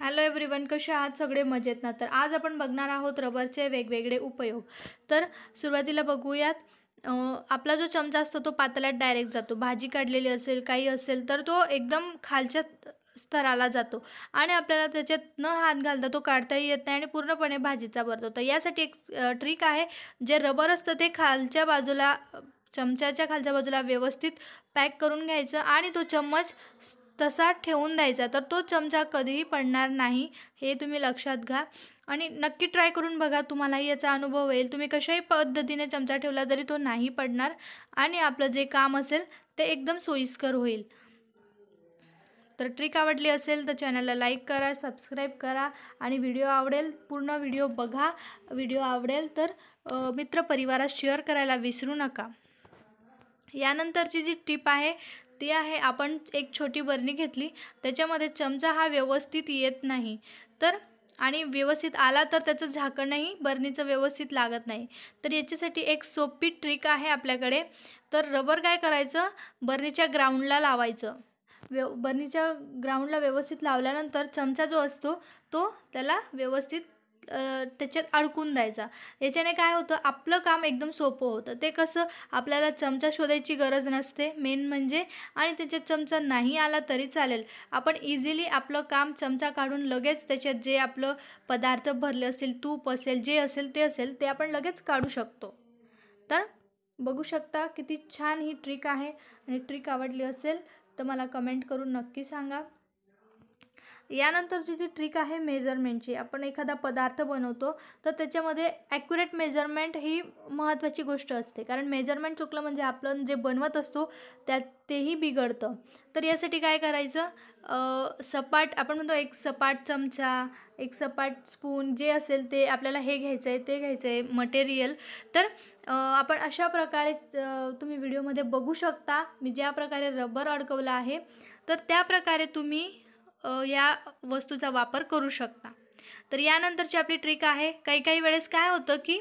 hello everyone कसे आहात सगळे मजेत ना तर आज आपण बघणार आहोत रबरचे वेगवेगळे उपयोग तर सुरुवातीला बघूयात आपला जो चमचा असतो तो पातळ्यात डायरेक्ट जातो भाजी काढलेली असेल काही असेल तर तो एकदम खालच्या स्तराला जातो आणि आपल्याला त्याच्यात न हात घालता तो काढताही येत नाही आणि पूर्णपणे भाजीचा भरतो तर यासाठी एक ट्रिक आहे जे रबर असतं ते खालच्या बाजूला चमच्याच्या खालच्या बाजूला व्यवस्थित पॅक करून घ्यायचं आणि तो चम्मच तसा ठेवून द्यायचा तर तो चमचा कधीही पडणार नाही हे तुम्ही लक्षात घ्या आणि नक्की ट्राय करून बघा तुम्हालाही याचा अनुभव येईल तुम्ही कशाही पद्धतीने चमचा ठेवला तरी तो नाही पडणार आणि आपलं जे काम असेल ते एकदम सोयीस्कर होईल तर ट्रिक आवडली असेल तर चॅनलला लाईक करा सबस्क्राईब करा आणि व्हिडिओ आवडेल पूर्ण व्हिडिओ बघा व्हिडिओ आवडेल तर मित्रपरिवारात शेअर करायला विसरू नका यानंतरची जी टिप आहे ती आहे आपण एक छोटी बरणी घेतली त्याच्यामध्ये चमचा हा व्यवस्थित येत नाही तर आणि व्यवस्थित आला तर त्याचं झाकणही बरणीचं व्यवस्थित लागत नाही तर याच्यासाठी एक सोपी ट्रिक आहे आपल्याकडे तर रबर काय करायचं बरणीच्या ग्राउंडला लावायचं व्य बरणीच्या ग्राउंडला व्यवस्थित लावल्यानंतर चमचा जो असतो तो त्याला व्यवस्थित त्याच्यात अडकून द्यायचा याच्याने काय होतं आपलं काम एकदम सोपं होतं ते कसं आपल्याला चमचा शोधायची गरज नसते मेन म्हणजे आणि त्याच्यात चमचा नाही आला तरी चालेल आपण इझिली आपलं काम चमचा काढून लगेच त्याच्यात जे आपलं पदार्थ भरले असतील तूप असेल जे असेल ते असेल ते आपण लगेच काढू शकतो तर बघू शकता किती छान ही ट्रिक आहे आणि ट्रिक आवडली असेल तर मला कमेंट करून नक्की सांगा यानंतर जी ती ट्रिक आहे मेजरमेंटची आपण एखादा पदार्थ बनवतो तर त्याच्यामध्ये ॲक्युरेट मेजरमेंट ही महत्त्वाची गोष्ट असते कारण मेजरमेंट चुकलं म्हणजे आपण जे बनवत असतो त्यात तेही बिघडतं तर यासाठी काय करायचं सपाट आपण म्हणतो एक सपाट चमचा एक सपाट स्पून जे असेल ते आपल्याला हे घ्यायचं आहे ते घ्यायचं आहे मटेरियल तर आपण अशा प्रकारे तुम्ही व्हिडिओमध्ये बघू शकता मी ज्या प्रकारे रबर अडकवला आहे तर त्या प्रकारे तुम्ही या वस्तूचा वापर करू शकता तर यानंतरची आपली ट्रिक आहे काही काही वेळेस काय होतं की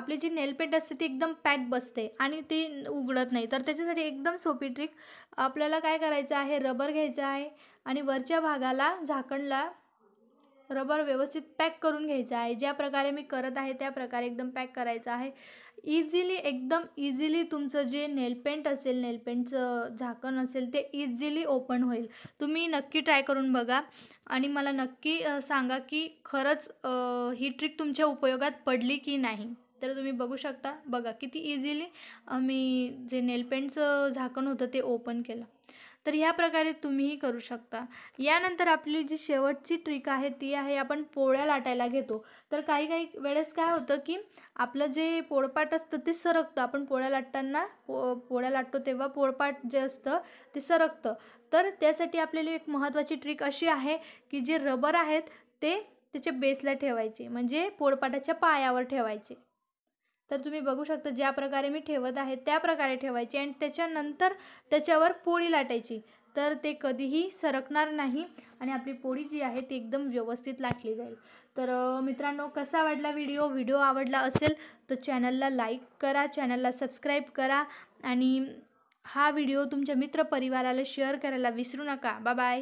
आपली जी नेलपेंट असते ती एकदम पॅक बसते आणि ती उघडत नाही तर त्याच्यासाठी एकदम सोपी ट्रिक आपल्याला काय करायचं आहे रबर घ्यायचं आहे आणि वरच्या भागाला झाकणला रबर व्यवस्थित पॅक करून घ्यायचा आहे ज्या प्रकारे मी करत आहे त्या प्रकारे एकदम पॅक करायचा आहे इझिली एकदम इझिली तुमचं जे नेलपेंट असेल नेलपेंटचं झाकण असेल ते इझिली ओपन होईल तुम्ही नक्की ट्राय करून बघा आणि मला नक्की सांगा की खरंच ही ट्रिक तुमच्या उपयोगात पडली की नाही तर तुम्ही बघू शकता बघा किती इझिली मी जे नेलपेंटचं झाकण होतं ते ओपन केलं तर या प्रकारे तुम्हीही करू शकता यानंतर आपली जी शेवटची ट्रिक आहे ती आहे आपण पोळ्या लाटायला घेतो तर काही काही वेळेस काय होतं की आपलं जे पोळपाट असतं ते सरकतं आपण पोळ्या लाटताना पो पोळ्या लाटतो तेव्हा पोळपाट जे असतं ते सरकतं तर त्यासाठी आपल्याला एक महत्त्वाची ट्रिक अशी आहे की जे रबर आहेत ते त्याच्या बेसला ठेवायचे म्हणजे पोळपाटाच्या पायावर ठेवायचे तर तुम्ही बघू शकता ज्या प्रकारे मी ठेवत आहे त्या प्रकारे ठेवायची आणि त्याच्यानंतर त्याच्यावर पोळी लाटायची तर ते कधीही सरकणार नाही आणि आपली पोळी जी आहे ती एकदम व्यवस्थित लाटली जाईल तर मित्रांनो कसा वाटला व्हिडिओ व्हिडिओ आवडला असेल तर चॅनलला लाईक करा चॅनलला सबस्क्राईब करा आणि हा व्हिडिओ तुमच्या मित्रपरिवाराला शेअर करायला विसरू नका बाय